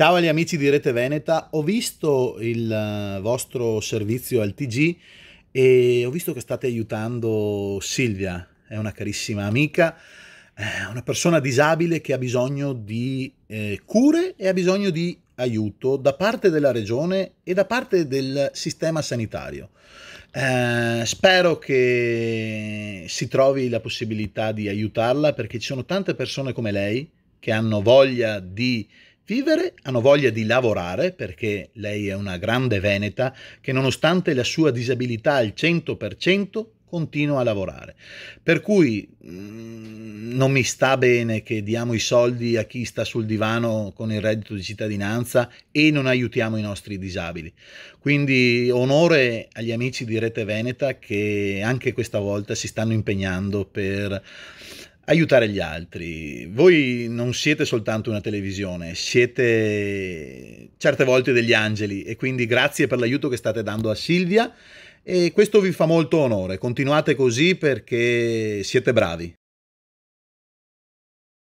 Ciao agli amici di Rete Veneta, ho visto il eh, vostro servizio al TG e ho visto che state aiutando Silvia, è una carissima amica, eh, una persona disabile che ha bisogno di eh, cure e ha bisogno di aiuto da parte della regione e da parte del sistema sanitario. Eh, spero che si trovi la possibilità di aiutarla perché ci sono tante persone come lei che hanno voglia di vivere, hanno voglia di lavorare perché lei è una grande veneta che nonostante la sua disabilità al 100% continua a lavorare. Per cui mm, non mi sta bene che diamo i soldi a chi sta sul divano con il reddito di cittadinanza e non aiutiamo i nostri disabili. Quindi onore agli amici di Rete Veneta che anche questa volta si stanno impegnando per aiutare gli altri. Voi non siete soltanto una televisione, siete certe volte degli angeli e quindi grazie per l'aiuto che state dando a Silvia e questo vi fa molto onore. Continuate così perché siete bravi.